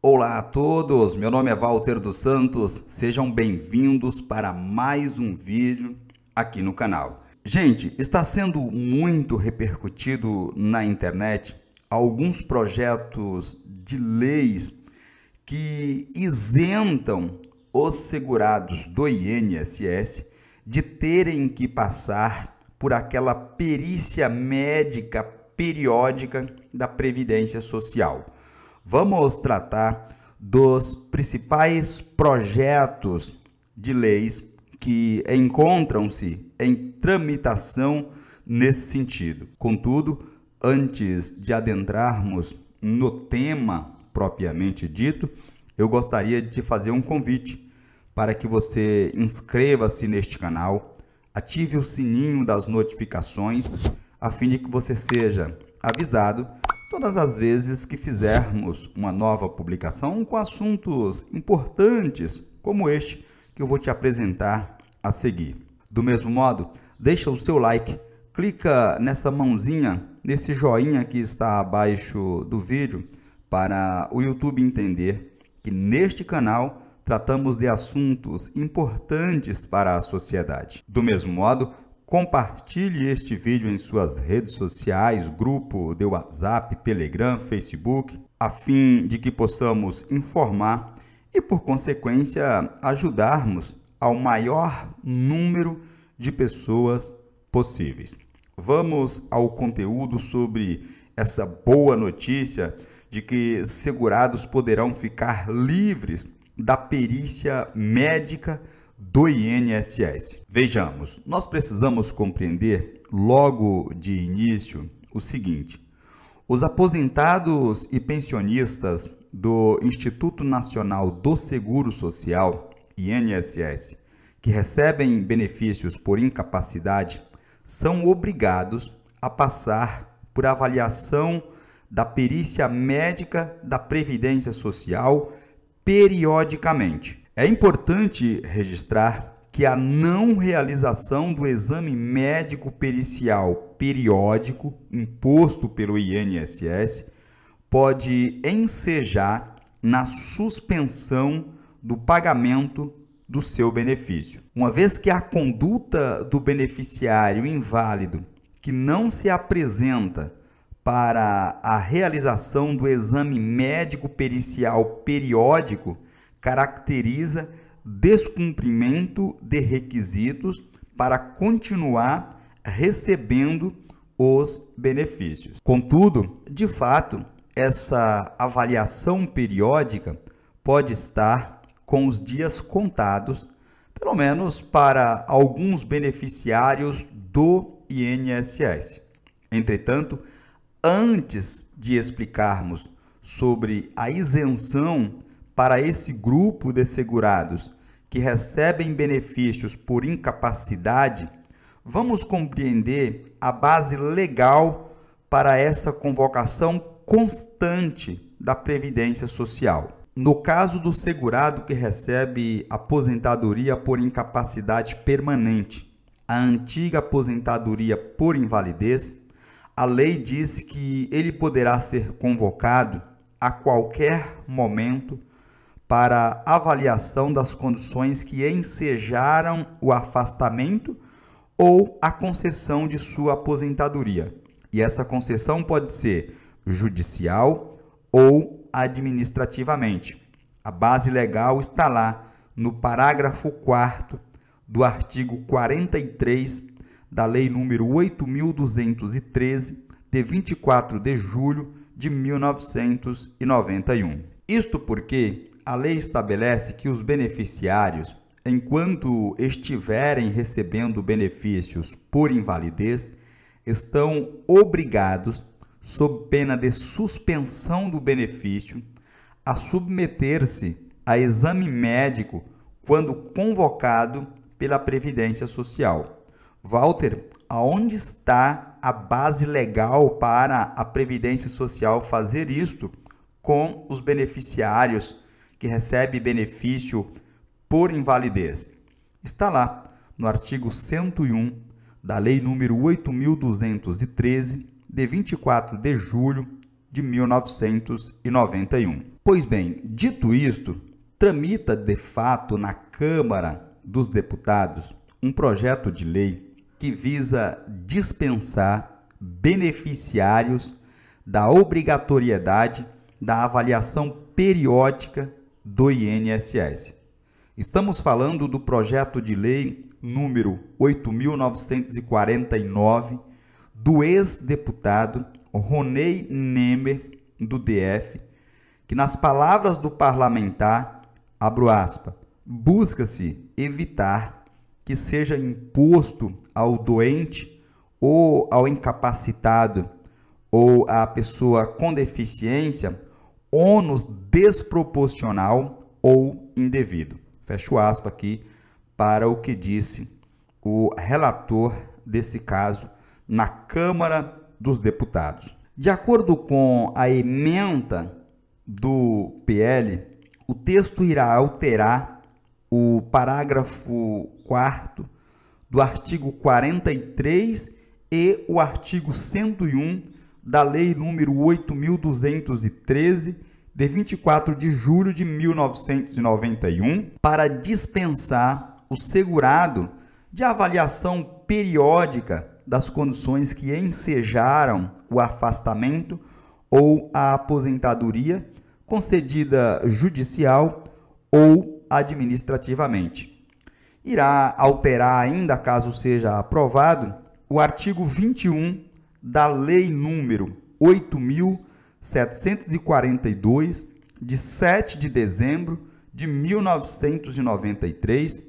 Olá a todos, meu nome é Walter dos Santos, sejam bem-vindos para mais um vídeo aqui no canal. Gente, está sendo muito repercutido na internet alguns projetos de leis que isentam os segurados do INSS de terem que passar por aquela perícia médica periódica da Previdência Social vamos tratar dos principais projetos de leis que encontram-se em tramitação nesse sentido. Contudo, antes de adentrarmos no tema propriamente dito, eu gostaria de fazer um convite para que você inscreva-se neste canal, ative o sininho das notificações, a fim de que você seja avisado todas as vezes que fizermos uma nova publicação com assuntos importantes como este que eu vou te apresentar a seguir. Do mesmo modo, deixa o seu like, clica nessa mãozinha, nesse joinha que está abaixo do vídeo para o YouTube entender que neste canal tratamos de assuntos importantes para a sociedade. Do mesmo modo, Compartilhe este vídeo em suas redes sociais, grupo de WhatsApp, Telegram, Facebook, a fim de que possamos informar e, por consequência, ajudarmos ao maior número de pessoas possíveis. Vamos ao conteúdo sobre essa boa notícia de que segurados poderão ficar livres da perícia médica do INSS. Vejamos, nós precisamos compreender logo de início o seguinte: os aposentados e pensionistas do Instituto Nacional do Seguro Social, INSS, que recebem benefícios por incapacidade, são obrigados a passar por avaliação da perícia médica da Previdência Social periodicamente. É importante registrar que a não realização do exame médico pericial periódico imposto pelo INSS pode ensejar na suspensão do pagamento do seu benefício. Uma vez que a conduta do beneficiário inválido que não se apresenta para a realização do exame médico pericial periódico caracteriza descumprimento de requisitos para continuar recebendo os benefícios. Contudo, de fato, essa avaliação periódica pode estar com os dias contados, pelo menos para alguns beneficiários do INSS. Entretanto, antes de explicarmos sobre a isenção para esse grupo de segurados que recebem benefícios por incapacidade, vamos compreender a base legal para essa convocação constante da Previdência Social. No caso do segurado que recebe aposentadoria por incapacidade permanente, a antiga aposentadoria por invalidez, a lei diz que ele poderá ser convocado a qualquer momento para avaliação das condições que ensejaram o afastamento ou a concessão de sua aposentadoria. E essa concessão pode ser judicial ou administrativamente. A base legal está lá no parágrafo 4 do artigo 43 da Lei número 8213 de 24 de julho de 1991. Isto porque a lei estabelece que os beneficiários, enquanto estiverem recebendo benefícios por invalidez, estão obrigados, sob pena de suspensão do benefício, a submeter-se a exame médico quando convocado pela Previdência Social. Walter, aonde está a base legal para a Previdência Social fazer isto com os beneficiários que recebe benefício por invalidez. Está lá no artigo 101 da Lei número 8213 de 24 de julho de 1991. Pois bem, dito isto, tramita de fato na Câmara dos Deputados um projeto de lei que visa dispensar beneficiários da obrigatoriedade da avaliação periódica do INSS. Estamos falando do projeto de lei número 8949 do ex-deputado Ronei Nemer do DF, que nas palavras do parlamentar, abro aspas, busca-se evitar que seja imposto ao doente ou ao incapacitado ou à pessoa com deficiência ônus desproporcional ou indevido. Fecho aspas aqui para o que disse o relator desse caso na Câmara dos Deputados. De acordo com a emenda do PL, o texto irá alterar o parágrafo 4 do artigo 43 e o artigo 101 da Lei Número 8.213, de 24 de julho de 1991, para dispensar o segurado de avaliação periódica das condições que ensejaram o afastamento ou a aposentadoria concedida judicial ou administrativamente. Irá alterar ainda, caso seja aprovado, o artigo 21 da Lei número 8742 de 7 de dezembro de 1993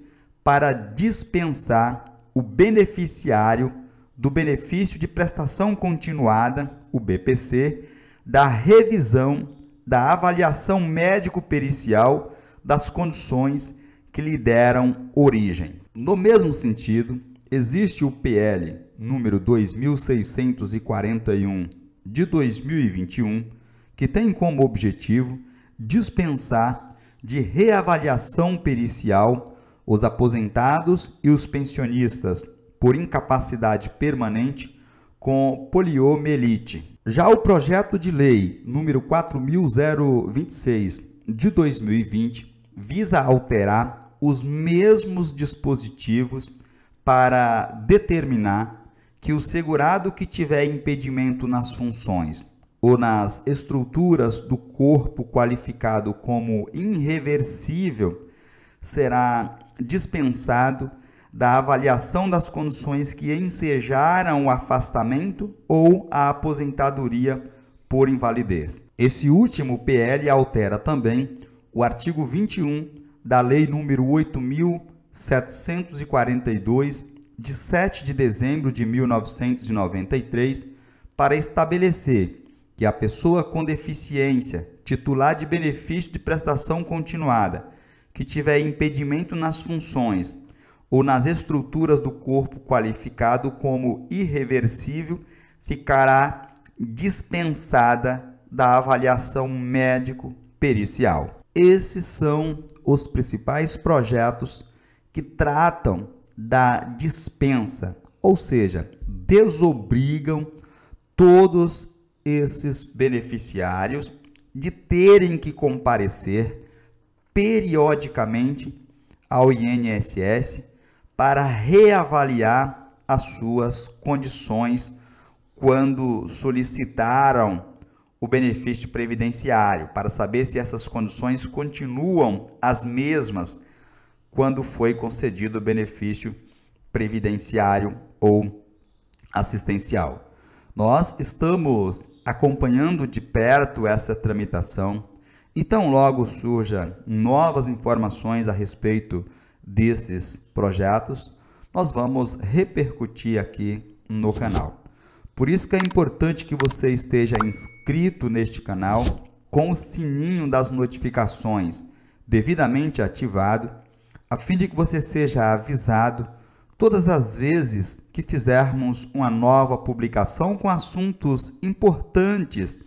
para dispensar o beneficiário do benefício de prestação continuada, o BPC, da revisão da avaliação médico-pericial das condições que lhe deram origem. No mesmo sentido, existe o PL número 2641 de 2021, que tem como objetivo dispensar de reavaliação pericial os aposentados e os pensionistas por incapacidade permanente com poliomielite. Já o projeto de lei número 4026 de 2020 visa alterar os mesmos dispositivos para determinar que o segurado que tiver impedimento nas funções ou nas estruturas do corpo qualificado como irreversível será dispensado da avaliação das condições que ensejaram o afastamento ou a aposentadoria por invalidez. Esse último PL altera também o artigo 21 da Lei número 8742 de 7 de dezembro de 1993 para estabelecer que a pessoa com deficiência, titular de benefício de prestação continuada, que tiver impedimento nas funções ou nas estruturas do corpo qualificado como irreversível, ficará dispensada da avaliação médico-pericial. Esses são os principais projetos que tratam da dispensa, ou seja, desobrigam todos esses beneficiários de terem que comparecer periodicamente ao INSS para reavaliar as suas condições quando solicitaram o benefício previdenciário, para saber se essas condições continuam as mesmas quando foi concedido o benefício previdenciário ou assistencial. Nós estamos acompanhando de perto essa tramitação e tão logo surjam novas informações a respeito desses projetos, nós vamos repercutir aqui no canal. Por isso que é importante que você esteja inscrito neste canal com o sininho das notificações devidamente ativado a fim de que você seja avisado todas as vezes que fizermos uma nova publicação com assuntos importantes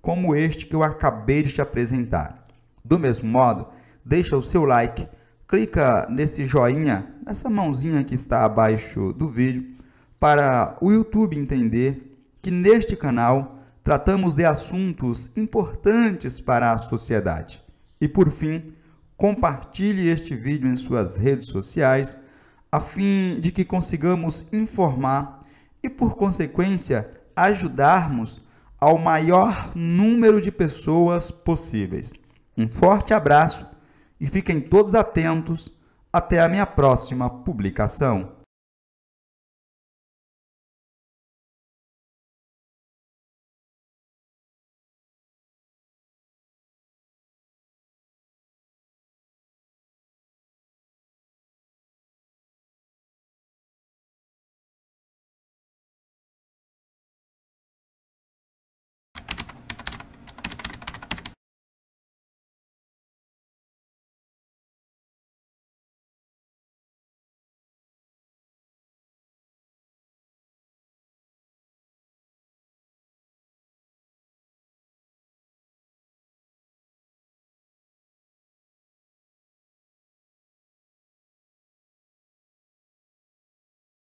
como este que eu acabei de te apresentar. Do mesmo modo, deixa o seu like, clica nesse joinha, nessa mãozinha que está abaixo do vídeo, para o YouTube entender que neste canal tratamos de assuntos importantes para a sociedade. E por fim, compartilhe este vídeo em suas redes sociais, a fim de que consigamos informar e, por consequência, ajudarmos ao maior número de pessoas possíveis. Um forte abraço e fiquem todos atentos. Até a minha próxima publicação.